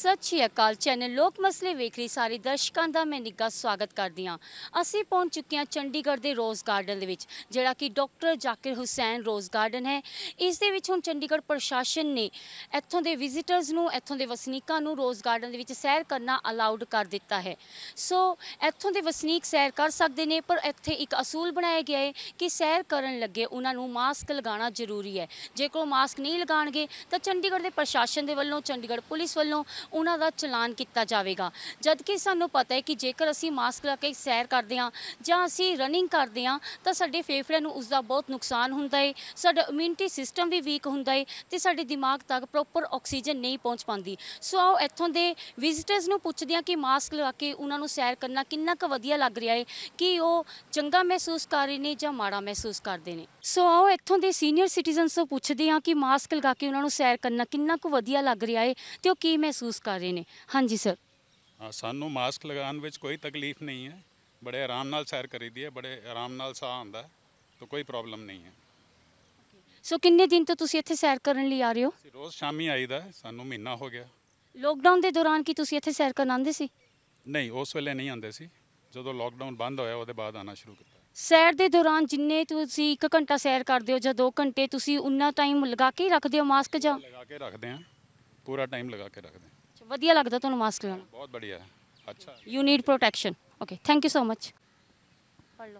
ਸਤਿ ਸ਼੍ਰੀ ਅਕਾਲ ਚੈਨਲ ਲੋਕ ਮਸਲੇ ਵੇਖ ਰਹੀ ਸਾਰੇ ਦਰਸ਼ਕਾਂ ਦਾ ਮੈਂ ਨਿੱਘਾ ਸਵਾਗਤ ਕਰਦੀ ਹਾਂ ਅਸੀਂ ਪਹੁੰਚ ਚੁੱਕੇ ਹਾਂ ਚੰਡੀਗੜ੍ਹ ਦੇ ਰੋਜ਼ ਗਾਰਡਨ ਦੇ ਵਿੱਚ ਜਿਹੜਾ ਕਿ doctor Zakir Hussain rose garden ਹੈ ਇਸ ਦੇ ਵਿੱਚ ਹੁਣ ਚੰਡੀਗੜ੍ਹ ਪ੍ਰਸ਼ਾਸਨ ਨੇ ਇੱਥੋਂ ਦੇ ਵਿਜ਼ਿਟਰਸ ਨੂੰ ਇੱਥੋਂ ਦੇ ਵਸਨੀਕਾਂ ਨੂੰ ਰੋਜ਼ ਗਾਰਡਨ ਦੇ ਵਿੱਚ ਸੈਰ ਕਰਨਾ ਅਲਾਉਡ ਕਰ ਦਿੱਤਾ ਹੈ ਸੋ ਇੱਥੋਂ ਦੇ ਵਸਨੀਕ ਸੈਰ ਕਰ ਸਕਦੇ ਨੇ ਪਰ ਇੱਥੇ ਇੱਕ ਅਸੂਲ ਬਣਾਇਆ ਗਿਆ ਹੈ ਕਿ ਸੈਰ ਕਰਨ ਲੱਗੇ ਉਹਨਾਂ ਨੂੰ ਮਾਸਕ ਲਗਾਉਣਾ ਜ਼ਰੂਰੀ ਹੈ ਜੇਕਰ ਮਾਸਕ ਨਹੀਂ ਲਗਾਣਗੇ ਤਾਂ ਚੰਡੀਗੜ੍ਹ ਦੇ ਪ੍ਰਸ਼ਾਸਨ ਦੇ ਵੱਲੋਂ ਚੰਡੀਗੜ੍ਹ ਪੁਲਿਸ ਵੱਲੋਂ ਉਹਨਾਂ ਦਾ ਚਲਾਨ ਕੀਤਾ ਜਾਵੇਗਾ ਜਦ ਕਿ ਸਾਨੂੰ ਪਤਾ ਹੈ ਕਿ ਜੇਕਰ ਅਸੀਂ ਮਾਸਕ ਲਾ ਕੇ ਸੈਰ ਕਰਦੇ ਹਾਂ ਜਾਂ ਅਸੀਂ ਰਨਿੰਗ ਕਰਦੇ ਹਾਂ ਤਾਂ ਸਾਡੇ ਫੇਫੜਿਆਂ ਨੂੰ ਉਸ ਦਾ ਬਹੁਤ ਨੁਕਸਾਨ ਹੁੰਦਾ ਹੈ ਸਾਡਾ ਇਮਿਊਨਿਟੀ ਸਿਸਟਮ ਵੀ ਵੀਕ ਹੁੰਦਾ ਹੈ ਤੇ ਸਾਡੇ ਦਿਮਾਗ ਤੱਕ ਪ੍ਰੋਪਰ ਆਕਸੀਜਨ ਨਹੀਂ ਪਹੁੰਚ ਪਾਉਂਦੀ ਸੋ ਆਓ ਇੱਥੋਂ ਦੇ ਵਿਜ਼ਿਟਰਸ ਨੂੰ ਪੁੱਛਦੇ ਹਾਂ ਕਿ ਮਾਸਕ ਲਾ ਕੇ ਉਹਨਾਂ ਨੂੰ ਸੈਰ ਕਰਨਾ ਕਿੰਨਾ ਕੁ ਵਧੀਆ ਲੱਗ ਰਿਹਾ ਹੈ ਕਿ ਉਹ ਚੰਗਾ ਮਹਿਸੂਸ ਕਰ ਰਹੇ ਨੇ ਜਾਂ ਮਾੜਾ ਮਹਿਸੂਸ ਕਰਦੇ ਨੇ ਸੋ ਆਓ ਇੱਥੋਂ ਦੇ ਸੀਨੀਅਰ ਸਿਟੀਜ਼ਨਸ ਤੋਂ ਪੁੱਛਦੇ ਹਾਂ ਕਿ ਮਾਸਕ ਲਗਾ ਕੇ ਉਹਨਾਂ ਨੂੰ ਸੈਰ ਕਰਨਾ ਕਿੰਨਾ ਕੁ ਵਧੀਆ ਲੱਗ ਰਿਹਾ ਹੈ ਤੇ ਉਹ ਕੀ ਮਹਿਸੂਸ ਕਰ ਰਹੇ ਨੇ ਹਾਂਜੀ ਸਰ ਸਾਨੂੰ ਮਾਸਕ ਲਗਾਉਣ ਵਿੱਚ ਕੋਈ ਤਕਲੀਫ ਨਹੀਂ ਹੈ ਬੜੇ ਆਰਾਮ ਨਾਲ ਸੈਰ ਕਰੀਦੀ ਹੈ ਬੜੇ ਆਰਾਮ ਨਾਲ ਸਾਹ ਆਉਂਦਾ ਤਾਂ ਕੋਈ ਪ੍ਰੋਬਲਮ ਨਹੀਂ ਹੈ ਸੋ ਕਿੰਨੇ ਦਿਨ ਤੋਂ ਤੁਸੀਂ ਇੱਥੇ ਸੈਰ ਕਰਨ ਲਈ ਆ ਰਹੇ ਹੋ ਅਸੀਂ ਰੋਜ਼ ਸ਼ਾਮੀ ਆਈਦਾ ਸਾਨੂੰ ਮਹੀਨਾ ਹੋ ਗਿਆ ਲੋਕਡਾਊਨ ਦੇ ਦੌਰਾਨ ਕੀ ਤੁਸੀਂ ਇੱਥੇ ਸੈਰ ਕਰਨ ਆਉਂਦੇ ਸੀ ਨਹੀਂ ਉਸ ਵੇਲੇ ਨਹੀਂ ਆਉਂਦੇ ਸੀ ਜਦੋਂ ਲੋਕਡਾਊਨ ਬੰਦ ਹੋਇਆ ਉਹਦੇ ਬਾਅਦ ਆਣਾ ਸ਼ੁਰੂ ਕੀਤਾ ਸੈਰ ਦੇ ਦੌਰਾਨ ਜਿੰਨੇ ਤੁਸੀਂ 1 ਘੰਟਾ ਸੈਰ ਕਰਦੇ ਹੋ ਜਾਂ 2 ਘੰਟੇ ਤੁਸੀਂ ਉਨਾ ਟਾਈਮ ਲਗਾ ਕੇ ਹੀ ਰੱਖਦੇ ਹੋ ਮਾਸਕ ਜਾਂ ਲਗਾ ਕੇ ਰੱਖਦੇ ਆ ਪੂਰਾ ਟਾਈਮ ਲਗਾ ਕੇ ਰੱਖਦੇ ਆ ਵਧੀਆ ਲੱਗਦਾ ਤੁਹਾਨੂੰ ਮਾਸਕ ਲਾਣਾ ਬਹੁਤ ਬੜੀਆ ਅੱਛਾ you need protection okay thank you so much ਪੜ ਲਓ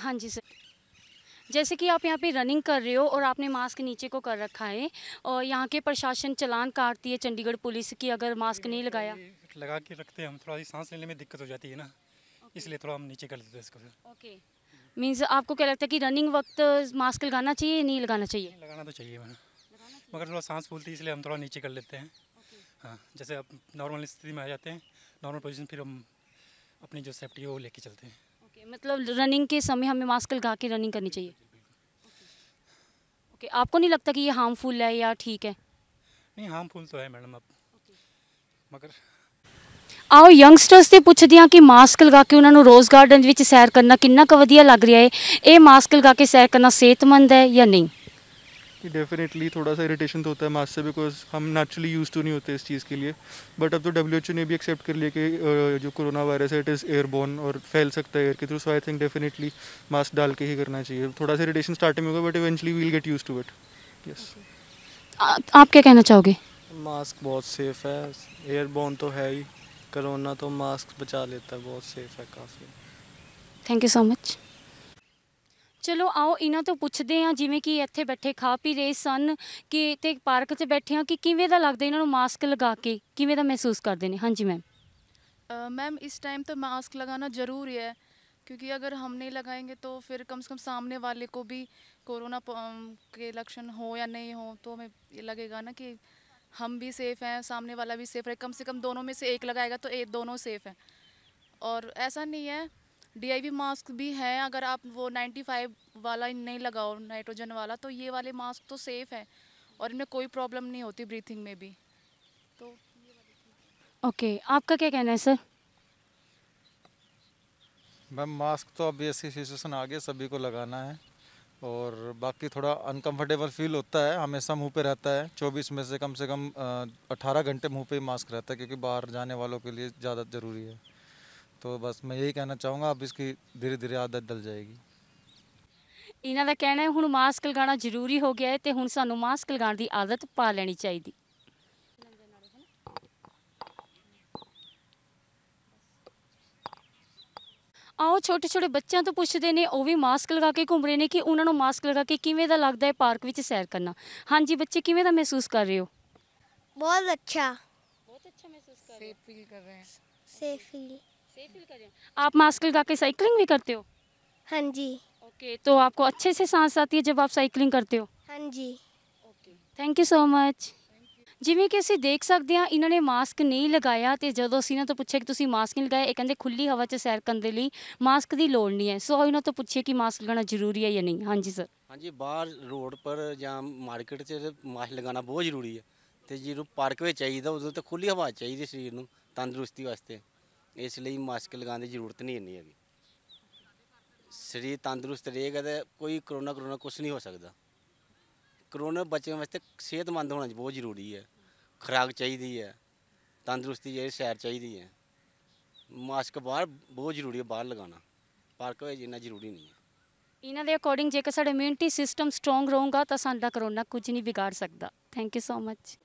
हाँ जी सर जैसे कि आप यहाँ पे रनिंग कर रहे हो और आपने मास्क नीचे को कर रखा है और यहाँ के प्रशासन चलान काटती है चंडीगढ़ पुलिस की अगर मास्क नहीं लगाया लगा के रखते हैं हम थोड़ा सांस लेने में दिक्कत हो जाती है ना इसलिए थोड़ा हम नीचे कर देते हैं इसको ओके मीन्स आपको क्या लगता है कि रनिंग वक्त मास्क लगाना चाहिए या नहीं लगाना चाहिए लगाना तो चाहिए मैम मगर थोड़ा सांस फूलती है इसलिए हम थोड़ा नीचे कर लेते हैं हाँ जैसे आप नॉर्मल स्थिति में आ जाते हैं नॉर्मल पोजिशन फिर हम अपनी जो सेफ्टी है वो लेके चलते हैं ओके okay, मतलब रनिंग के समय हमें मास्क लगा के रनिंग करनी चाहिए ओके okay, आपको नहीं लगता कि ये हार्मफुल है या ठीक है नहीं हार्मफुल तो है मैडम अब मगर ਆਓ ਯੰਗਸਟਰਸ ਤੇ ਪੁੱਛਦੇ ਆ ਕਿ ਮਾਸਕ ਲਗਾ ਕੇ ਉਹਨਾਂ ਨੂੰ ਰੋਜ਼ ਗਾਰਡਨ ਵਿੱਚ ਸੈਰ ਕਰਨਾ ਕਿੰਨਾ ਕੁ ਵਧੀਆ ਲੱਗ ਰਿਹਾ ਹੈ ਇਹ ਮਾਸਕ ਲਗਾ ਕੇ ਸੈਰ ਕਰਨਾ ਸਿਹਤਮੰਦ ਹੈ ਜਾਂ ਨਹੀਂ ਕਿ ਡੈਫੀਨਿਟਲੀ ਥੋੜਾ ਸਾ ਇਰੀਟੇਸ਼ਨ ਤਾਂ ਹੁੰਦਾ ਹੈ ਮਾਸਕ ਸੇ ਬਿਕੋਜ਼ ਹਮ ਨੈਚੁਰਲੀ ਯੂਜ਼ ਟੂ ਨਹੀਂ ਹੁੰਦੇ ਇਸ ਚੀਜ਼ ਕੇ ਲਿਏ ਬਟ ਅਬ ਤੋ ਡਬਲਯੂਐਚਓ ਨੇ ਵੀ ਐਕਸੈਪਟ ਕਰ ਲਿਆ ਕਿ ਜੋ ਕੋਰੋਨਾ ਵਾਇਰਸ ਹੈ ਇਟ ਇਜ਼ 에ਅਰਬੋਰਨ ਔਰ ਫੈਲ ਸਕਦਾ ਹੈ ਏਅਰ ਕੇ through so I think definitely mask ਡਾਲ ਕੇ ਹੀ ਕਰਨਾ ਚਾਹੀਏ ਥੋੜਾ ਸਾ ਇਰੀਟੇਸ਼ਨ ਸਟਾਰਟਿੰਗ ਹੋਗਾ but eventually we will get used to it yes ਆਪ ਕੀ ਕਹਿਣਾ ਚਾਹੋਗੇ ਮਾਸਕ ਬਹੁਤ ਸੇਫ ਹੈ 에ਅਰਬੋਰਨ ਤੋਂ ਹੈ ਹੀ करोना तो मास्क बचा लेता बहुत सेफ है काफ़ी ਥੈਂਕ ਯੂ ਸੋ ਮਚ ਚਲੋ ਆਓ ਇਹਨਾਂ ਤੋਂ ਪੁੱਛਦੇ ਹਾਂ ਜਿਵੇਂ ਕਿ ਇੱਥੇ ਬੈਠੇ ਖਾ ਪੀ ਰਹੇ ਸਨ ਕਿ ਤੇ ਪਾਰਕ 'ਚ ਬੈਠੇ ਹਾਂ ਕਿ ਕਿਵੇਂ ਦਾ ਲੱਗਦਾ ਇਹਨਾਂ ਨੂੰ ਮਾਸਕ ਲਗਾ ਕੇ ਕਿਵੇਂ ਦਾ ਮਹਿਸੂਸ ਕਰਦੇ मैम इस टाइम तो मास्क लगाना ज़रूरी है क्योंकि अगर हम नहीं लगाएंगे तो फिर कम से कम सामने वाले को भी कोरोना के लक्षण हो या नहीं हो तो हमें ये लगेगा ना कि हम भी सेफ़ हैं सामने वाला भी सेफ़ है कम से कम दोनों में से एक लगाएगा तो एक दोनों सेफ़ हैं और ऐसा नहीं है डीआईवी मास्क भी हैं अगर आप वो 95 वाला नहीं लगाओ नाइट्रोजन वाला तो ये वाले मास्क तो सेफ़ हैं और इनमें कोई प्रॉब्लम नहीं होती ब्रीथिंग में भी तो ओके okay, आपका क्या कहना है सर मैम मास्क तो अब ऐसी सिचुएसन आ गई सभी को लगाना है और बाकी थोड़ा अनकंफर्टेबल फील होता है हमेशा मुंह पे रहता है 24 में से कम से कम 18 घंटे मुंह पे मास्क रहता है क्योंकि बाहर जाने वालों के लिए ज़्यादा ज़रूरी है तो बस मैं यही कहना चाहूँगा अब इसकी धीरे धीरे आदत डल जाएगी इन्हों का कहना है हूँ मास्क लगाना जरूरी हो गया है तो हूँ सूँ मास्क ਲਗਾਉਣ की आदत पा लेनी चाहिए ਆਓ ਛੋਟੇ ਛੋਟੇ ਬੱਚਿਆਂ ਤੋਂ ਪੁੱਛਦੇ ਨੇ ਉਹ ਵੀ ਮਾਸਕ ਲਗਾ ਕੇ ਘੁੰਮ ਰਹੇ ਨੇ ਕਿ ਉਹਨਾਂ ਨੂੰ ਮਾਸਕ ਲਗਾ ਕੇ ਕਿਵੇਂ ਦਾ ਲੱਗਦਾ ਹੈ ਪਾਰਕ ਵਿੱਚ ਸੈਰ ਕਰਨਾ ਹਾਂਜੀ ਬੱਚੇ ਕਿਵੇਂ ਦਾ ਮਹਿਸੂਸ ਕਰ बहुत अच्छा बहुत अच्छा महसूस कर रहे हैं आप मास्क लगा के साइकिलिंग भी करते हो हाँ जी ओके तो आपको अच्छे से सांस आती है जब आप साइकिलिंग करते हो हाँ जी okay thank you so much ਜਿਵੇਂ ਕਿ ਅਸੀਂ ਦੇਖ ਸਕਦੇ ਹਾਂ ਇਹਨਾਂ ਨੇ ਮਾਸਕ ਨਹੀਂ ਲਗਾਇਆ ਤੇ ਜਦੋਂ ਅਸੀਂ ਇਹਨਾਂ ਤੋਂ ਪੁੱਛਿਆ ਕਿ ਤੁਸੀਂ ਮਾਸਕ ਨਹੀਂ ਲਗਾਇਆ ਇਹ ਕਹਿੰਦੇ ਖੁੱਲੀ ਹਵਾ 'ਚ ਸੈਰ ਕਰਨ ਦੇ ਲਈ ਮਾਸਕ ਦੀ ਲੋੜ ਨਹੀਂ ਹੈ ਸੋ ਇਹਨਾਂ ਤੋਂ ਪੁੱਛਿਆ ਕਿ ਮਾਸਕ ਲਗਾਉਣਾ ਜ਼ਰੂਰੀ ਹੈ ਜਾਂ ਨਹੀਂ ਹਾਂਜੀ ਸਰ ਹਾਂਜੀ ਬਾਹਰ ਰੋਡ ਪਰ ਜਾਂ ਮਾਰਕੀਟ 'ਚ ਮਾਸਕ ਲਗਾਉਣਾ ਬਹੁਤ ਜ਼ਰੂਰੀ ਹੈ ਤੇ ਜਿਹਨੂੰ ਪਾਰਕ ਵਿੱਚ ਚਾਹੀਦਾ ਉਦੋਂ ਤਾਂ ਖੁੱਲੀ ਹਵਾ ਚਾਹੀਦੀ ਸਰੀਰ ਨੂੰ ਤੰਦਰੁਸਤੀ ਵਾਸਤੇ ਇਸ ਲਈ ਮਾਸਕ ਲਗਾਉਣ ਦੀ ਜ਼ਰੂਰਤ ਨਹੀਂ ਇੰਨੀ ਹੈਗੀ ਸਰੀਰ ਤੰਦਰੁਸਤ ਰਹੇਗਾ ਤਾਂ ਕੋਈ ਕਰੋਨਾ ਕਰੋਨਾ ਕੁਝ ਨਹੀਂ ਹੋ ਸਕਦਾ ਕਰੋਨਾ ਬਚਣ ਵਾਸਤੇ ਸਿਹਤਮੰਦ ਹੋਣਾ ਬਹੁਤ ਜ਼ਰੂਰੀ ਹੈ ਖੁਰਾਕ ਚਾਹੀਦੀ ਹੈ ਤੰਦਰੁਸਤੀ ਜਿਹੜੀ ਸੈਰ ਚਾਹੀਦੀ ਹੈ ਮਾਸਕ ਬਾਹਰ ਬਹੁਤ ਜ਼ਰੂਰੀ ਹੈ ਬਾਹਰ ਲਗਾਉਣਾ ਪਾਰਕ ਵਿੱਚ ਇੰਨਾ ਜ਼ਰੂਰੀ ਨਹੀਂ ਹੈ ਇਹਨਾਂ ਦੇ ਅਕੋਰਡਿੰਗ ਜੇਕਰ ਸਾਡਾ ਇਮਿਊਨਿਟੀ ਸਿਸਟਮ ਸਟਰੋਂਗ ਰਹੂਗਾ ਤਾਂ ਸਾਡਾ ਕਰੋਨਾ ਕੁਝ ਨਹੀਂ ਵਿਗਾੜ ਸਕਦਾ ਥੈਂਕ ਯੂ ਸੋ ਮਚ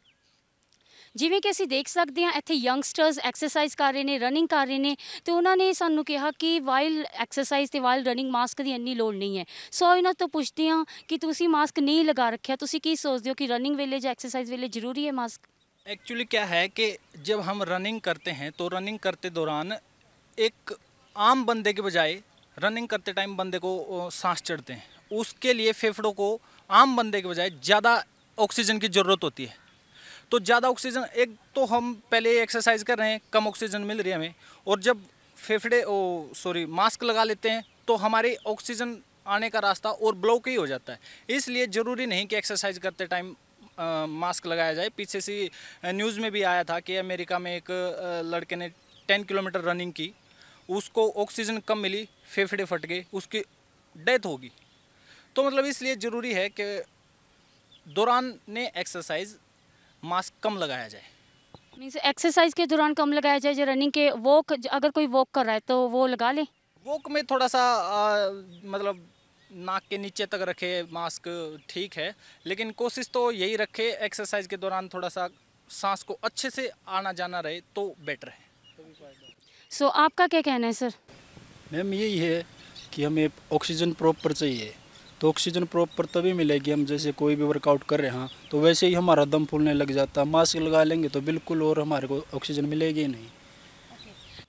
ਜਿਵੇਂ ਕਿ ਅਸੀਂ ਦੇਖ ਸਕਦੇ ਹਾਂ ਇੱਥੇ ਯੰਗਸਟਰਸ ਐਕਸਰਸਾਈਜ਼ ਕਰ ਰਹੇ ਨੇ ਰਨਿੰਗ ਕਰ ਰਹੇ ਨੇ ਤੇ ਉਹਨਾਂ ਨੇ ਸਾਨੂੰ ਕਿਹਾ ਕਿ ਵਾਈਲ ਐਕਸਰਸਾਈਜ਼ ਤੇ ਵਾਈਲ ਰਨਿੰਗ ਮਾਸਕ ਦੀ ਇੰਨੀ ਲੋੜ ਨਹੀਂ ਹੈ ਸੋ ਇਹਨਾਂ ਤੋਂ ਪੁੱਛਦੇ ਹਾਂ ਕਿ ਤੁਸੀਂ ਮਾਸਕ ਨਹੀਂ ਲਗਾ ਰੱਖਿਆ ਤੁਸੀਂ ਕੀ ਸੋਚਦੇ ਹੋ ਕਿ ਰਨਿੰਗ ਵੇਲੇ ਜਾਂ ਐਕਸਰਸਾਈਜ਼ ਵੇਲੇ ਜ਼ਰੂਰੀ ਹੈ ਮਾਸਕ एक्चुअली क्या है कि जब हम रनिंग करते हैं तो रनिंग करते दौरान एक आम बंदे के बजाय रनिंग करते टाइम बंदे को सांस चढ़ते हैं उसके लिए फेफड़ों को आम बंदे के बजाय ज़्यादा ऑक्सीजन की ज़रूरत होती है तो ज़्यादा ऑक्सीजन एक तो हम पहले एक्सरसाइज कर रहे हैं कम ऑक्सीजन मिल रही है हमें और जब फेफड़े ओ सॉरी मास्क लगा लेते हैं तो हमारे ऑक्सीजन आने का रास्ता और ब्लॉक ही हो जाता है इसलिए ज़रूरी नहीं कि एक्सरसाइज करते टाइम मास्क लगाया जाए पीछे से न्यूज़ में भी आया था कि अमेरिका में एक लड़के ने टेन किलोमीटर रनिंग की उसको ऑक्सीजन कम मिली फेफड़े फट गए उसकी डेथ होगी तो मतलब इसलिए ज़रूरी है कि दौरान ने एक्सरसाइज मास्क कम लगाया जाए मीन्स एक्सरसाइज के दौरान कम लगाया जाए जो रनिंग के वॉक अगर कोई वॉक कर रहा है तो वो लगा ले वॉक में थोड़ा सा आ, मतलब नाक के नीचे तक रखे मास्क ठीक है लेकिन कोशिश तो यही रखे एक्सरसाइज के दौरान थोड़ा सा सांस को अच्छे से आना जाना रहे तो बेटर है सो so, आपका क्या कहना है सर मैम यही है कि हमें ऑक्सीजन प्रॉपर चाहिए तो ऑक्सीजन प्रॉपर तभी मिलेगी हम जैसे कोई भी वर्कआउट कर रहे हैं हाँ, तो वैसे ही हमारा दम फूलने लग जाता है मास्क लगा लेंगे तो बिल्कुल और हमारे को ऑक्सीजन मिलेगी नहीं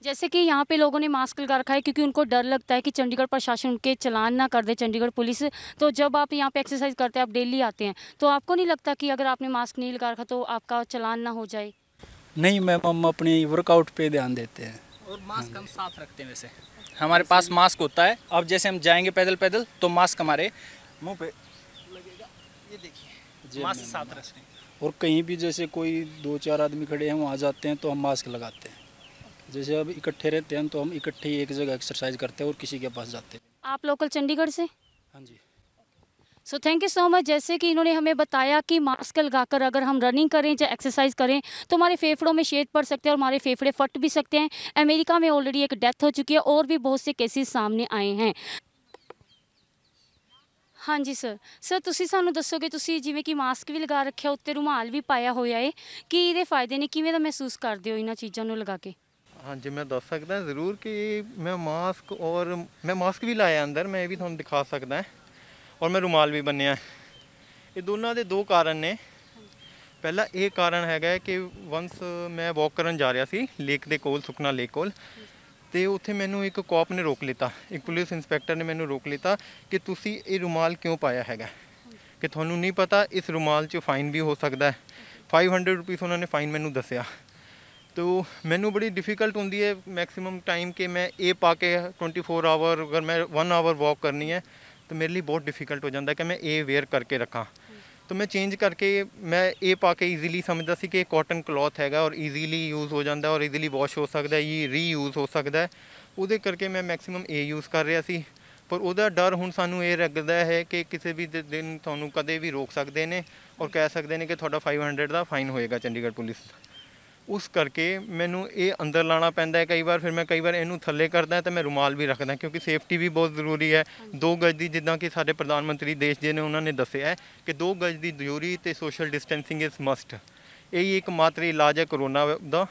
जैसे कि यहाँ पे लोगों ने मास्क लगा रखा है क्योंकि उनको डर लगता है कि चंडीगढ़ प्रशासन उनके चलान ना कर दे चंडीगढ़ पुलिस तो जब आप यहाँ पे एक्सरसाइज करते हैं आप डेली आते हैं तो आपको नहीं लगता कि अगर आपने मास्क नहीं लगा रखा तो आपका चलान ना हो जाए नहीं मैम हम अपनी वर्कआउट पे ध्यान देते हैं और मास्क हम साफ रखते हैं वैसे हमारे पास मास्क होता है अब जैसे हम जाएंगे पैदल पैदल तो मास्क हमारे मुंह पे लगेगा ये देखिए मास्क साथ रखें और कहीं भी जैसे कोई दो चार आदमी खड़े हैं वहाँ जाते हैं तो हम मास्क लगाते हैं जैसे अब इकट्ठे रहते हैं तो हम इकट्ठे एक जगह एक्सरसाइज करते हैं और किसी के पास जाते हैं आप लोकल चंडीगढ़ से हाँ जी so thank you so much जैसे कि इन्होंने हमें बताया कि मास्क लगाकर अगर हम रनिंग करें या एक्सरसाइज करें तो हमारे फेफड़ों में शेद पड़ सकते हैं और हमारे फेफड़े फट भी सकते हैं अमेरिका में ऑलरेडी एक डेथ हो चुकी है और भी बहुत से केसेस सामने आए हैं ਹਾਂਜੀ ਸਰ सर ਤੁਸੀਂ सू दसोगे ਤੁਸੀਂ जिमें कि मास्क भी लगा रखे उत्ते रुमाल भी पाया ਹੋਇਆ ਏ ਕੀ ਇਹਦੇ ਫਾਇਦੇ ਨੇ ਕਿਵੇਂ ਦਾ ਮਹਿਸੂਸ ਕਰਦੇ ਹੋ ਇਹਨਾਂ ਚੀਜ਼ਾਂ ਨੂੰ ਲਗਾ ਕੇ ਹਾਂਜੀ ਮੈਂ ਦੱਸ ਸਕਦਾ ਜ਼ਰੂਰ ਕਿ ਮੈਂ ਮਾਸਕ ਔਰ ਮੈਂ ਮਾਸਕ ਵੀ ਲਾਇਆ ਅੰਦਰ ਮੈਂ ਇਹ ਵੀ ਤੁਹਾਨੂੰ ਦਿਖਾ ਸਕਦਾ ਔਰ ਮੈਂ ਰੁਮਾਲ ਵੀ ਬੰਨਿਆ ਇਹ ਦੋਨਾਂ ਦੇ ਦੋ ਕਾਰਨ ਨੇ ਪਹਿਲਾ ਇਹ ਕਾਰਨ ਹੈਗਾ ਕਿ ਵਾਂਸ ਮੈਂ ਵਾਕ ਕਰਨ ਜਾ ਰਿਹਾ ਸੀ ਲੇਕ ਦੇ ਕੋਲ ਸੁਖਨਾ ਲੇਕ ਕੋਲ ਤੇ ਉੱਥੇ ਮੈਨੂੰ ਇੱਕ ਕੋਪ ਨੇ ਰੋਕ ਲਿਤਾ ਇੱਕ ਪੁਲਿਸ ਇੰਸਪੈਕਟਰ ਨੇ ਮੈਨੂੰ ਰੋਕ ਲਿਤਾ ਕਿ ਤੁਸੀਂ ਇਹ ਰੁਮਾਲ ਕਿਉਂ ਪਾਇਆ ਹੈਗਾ ਕਿ ਤੁਹਾਨੂੰ ਨਹੀਂ ਪਤਾ ਇਸ ਰੁਮਾਲ 'ਚ ਫਾਈਨ ਵੀ ਹੋ ਸਕਦਾ ਹੈ 500 ਰੁਪਏ ਉਹਨਾਂ ਨੇ ਫਾਈਨ ਮੈਨੂੰ ਦੱਸਿਆ ਤੋ ਮੈਨੂੰ ਬੜੀ ਡਿਫਿਕਲਟ ਹੁੰਦੀ ਹੈ ਮੈਕਸਿਮਮ ਟਾਈਮ ਕਿ ਮੈਂ ਇਹ ਪਾ ਕੇ 24 ਆਵਰ ਅਗਰ ਮੈਂ 1 ਆਵਰ ਵਾਕ ਕਰਨੀ ਹੈ तो ਮੇਰੇ ਲਈ ਬਹੁਤ ਡਿਫਿਕਲਟ ਹੋ ਜਾਂਦਾ ਕਿ ਮੈਂ ਇਹ ਵੇਅਰ ਕਰਕੇ ਰੱਖਾਂ ਤਾਂ ਮੈਂ ਚੇਂਜ ਕਰਕੇ ਮੈਂ ਇਹ ਪਾ ਕੇ ਈਜ਼ੀਲੀ ਸਮਝਦਾ ਸੀ ਕਿ ਇਹ ਕਾਟਨ ਕਲੋਥ ਹੈਗਾ ਔਰ ਈਜ਼ੀਲੀ ਯੂਜ਼ ਹੋ ਜਾਂਦਾ ਔਰ ਈਜ਼ੀਲੀ ਵਾਸ਼ ਹੋ ਸਕਦਾ ਇਹ ਰੀਯੂਜ਼ ਹੋ ਸਕਦਾ ਉਹਦੇ ਕਰਕੇ ਮੈਂ ਮੈਕਸਿਮਮ ਇਹ ਯੂਜ਼ ਕਰ ਰਿਹਾ ਸੀ ਪਰ ਉਹਦਾ ਡਰ ਹੁਣ ਸਾਨੂੰ ਇਹ ਰੱਖਦਾ ਹੈ ਕਿ ਕਿਸੇ ਵੀ ਦਿਨ ਤੁਹਾਨੂੰ ਕਦੇ ਵੀ ਰੋਕ ਸਕਦੇ ਨੇ ਔਰ ਕਹਿ ਸਕਦੇ ਨੇ ਕਿ ਤੁਹਾਡਾ 500 ਦਾ ਫਾਈਨ ਹੋਏਗਾ ਚੰਡੀਗੜ੍ਹ ਪੁਲਿਸ ਦਾ ਉਸ ਕਰਕੇ ਮੈਨੂੰ ਇਹ ਅੰਦਰ ਲਾਣਾ ਪੈਂਦਾ ਹੈ ਕਈ ਵਾਰ ਫਿਰ ਮੈਂ ਕਈ ਵਾਰ ਇਹਨੂੰ ਥੱਲੇ ਕਰਦਾ ਤੇ ਮੈਂ ਰੁਮਾਲ ਵੀ ਰੱਖਦਾ ਕਿਉਂਕਿ ਸੇਫਟੀ ਵੀ ਬਹੁਤ ਜ਼ਰੂਰੀ ਹੈ 2 ਗਜ ਦੀ ਜਿੱਦਾਂ ਕਿ ਸਾਡੇ ਪ੍ਰਧਾਨ ਮੰਤਰੀ ਦੇਸ਼ ਜੀ ਨੇ ਉਹਨਾਂ ਨੇ ਦੱਸਿਆ ਹੈ ਕਿ 2 ਗਜ ਦੀ ਦੂਰੀ ਤੇ ਸੋਸ਼ਲ ਡਿਸਟੈਂਸਿੰਗ ਇਜ਼ ਮਸਟ ਇਹ ਇੱਕ ਮਾਤਰ ਇਲਾਜ ਹੈ ਕਰੋਨਾ ਦਾ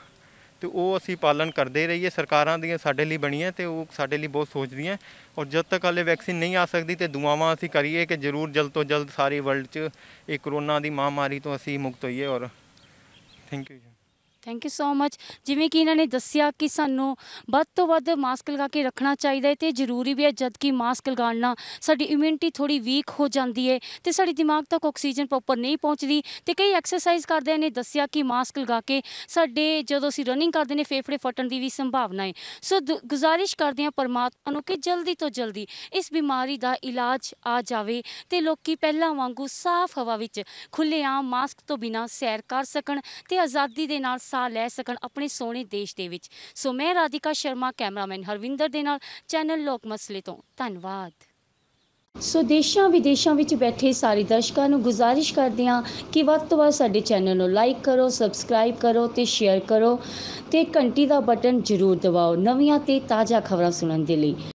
ਤੇ ਉਹ ਅਸੀਂ ਪਾਲਣ ਕਰਦੇ ਰਹੀਏ ਸਰਕਾਰਾਂ ਦੀਆਂ ਸਾਡੇ ਲਈ ਬਣੀਆਂ ਤੇ ਉਹ ਸਾਡੇ ਲਈ ਬਹੁਤ ਸੋਚਦੀਆਂ ਔਰ ਜਦ ਤੱਕ ਹਲੇ ਵੈਕਸੀਨ ਨਹੀਂ ਆ ਸਕਦੀ ਤੇ ਦੁਆਵਾਂ ਅਸੀਂ ਕਰੀਏ ਕਿ ਜ਼ਰੂਰ ਜਲਦ ਤੋਂ ਜਲਦ ਸਾਰੇ ਵਰਲਡ 'ਚ ਇਹ ਕਰੋਨਾ ਦੀ ਮਹਾਮਾਰੀ ਤੋਂ ਅਸੀਂ ਮੁਕਤ ਹੋਈਏ ਔਰ thank you thank you so much ਜਿਵੇਂ ਕਿ ਇਹਨਾਂ ਨੇ ਦੱਸਿਆ ਕਿ ਸਾਨੂੰ ਵੱਧ ਤੋਂ ਵੱਧ ਮਾਸਕ ਲਗਾ ਕੇ ਰੱਖਣਾ ਚਾਹੀਦਾ ਹੈ ਤੇ ਜ਼ਰੂਰੀ ਵੀ ਹੈ ਜਦ ਕਿ ਮਾਸਕ ਲਗਾਉਣ ਸਾਡੀ ਇਮਿਊਨਿਟੀ ਥੋੜੀ ਵੀਕ ਹੋ ਜਾਂਦੀ ਹੈ ਤੇ ਸਾਡੇ ਦਿਮਾਗ ਤੱਕ ਆਕਸੀਜਨ ਪ੍ਰੋਪਰ ਨਹੀਂ ਪਹੁੰਚਦੀ ਤੇ ਕਈ ਐਕਸਰਸਾਈਜ਼ ਕਰਦੇ ਨੇ ਦੱਸਿਆ ਕਿ ਮਾਸਕ ਲਗਾ ਕੇ ਸਾਡੇ ਜਦੋਂ ਅਸੀਂ ਰਨਿੰਗ ਕਰਦੇ ਨੇ ਫੇਫੜੇ ਫਟਣ ਦੀ ਵੀ ਸੰਭਾਵਨਾ ਹੈ ਸੋ ਗੁਜ਼ਾਰਿਸ਼ ਕਰਦੇ ਹਾਂ ਪਰਮਾਤਮਾ ਨੂੰ ਕਿ ਜਲਦੀ ਤੋਂ ਜਲਦੀ ਇਸ ਬਿਮਾਰੀ ਦਾ ਇਲਾਜ ਆ ਜਾਵੇ ਤੇ ਲੋਕੀ ਪਹਿਲਾਂ ਵਾਂਗੂ ਸਾਫ਼ ਹਵਾ ਵਿੱਚ ਆਮ ਮਾਸਕ ਤੋਂ ਬਿਨਾਂ ਸੈਰ ਕਰ ਸਕਣ ਤੇ ਆਜ਼ਾਦੀ ਦੇ ਨਾਲ ਸਾਹ ਲੈ ਸਕਣ ਆਪਣੇ ਸੋਹਣੇ ਦੇਸ਼ ਦੇ ਵਿੱਚ ਸੋ ਮੈਂ ਰਾਧਿਕਾ ਸ਼ਰਮਾ ਕੈਮਰਾਮੈਨ ਹਰਵਿੰਦਰ ਦੇ ਨਾਲ ਚੈਨਲ ਲੋਕ ਮਸਲੇ ਤੋਂ ਧੰਨਵਾਦ ਸੋ ਦੇਸ਼ਾਂ ਵਿਦੇਸ਼ਾਂ ਵਿੱਚ ਬੈਠੇ ਸਾਰੇ ਦਰਸ਼ਕਾਂ ਨੂੰ ਗੁਜ਼ਾਰਿਸ਼ ਕਰਦੇ ਹਾਂ ਕਿ ਵਕਤ ਤੋਂ ਸਾਡੇ ਚੈਨਲ ਨੂੰ ਲਾਈਕ ਕਰੋ ਸਬਸਕ੍ਰਾਈਬ ਕਰੋ ਤੇ ਸ਼ੇਅਰ ਕਰੋ ਤੇ ਘੰਟੀ ਦਾ ਬਟਨ ਜ਼ਰੂਰ ਦਬਾਓ ਨਵੀਆਂ ਤੇ ਤਾਜ਼ਾ ਖਬਰਾਂ ਸੁਣਨ ਦੇ ਲਈ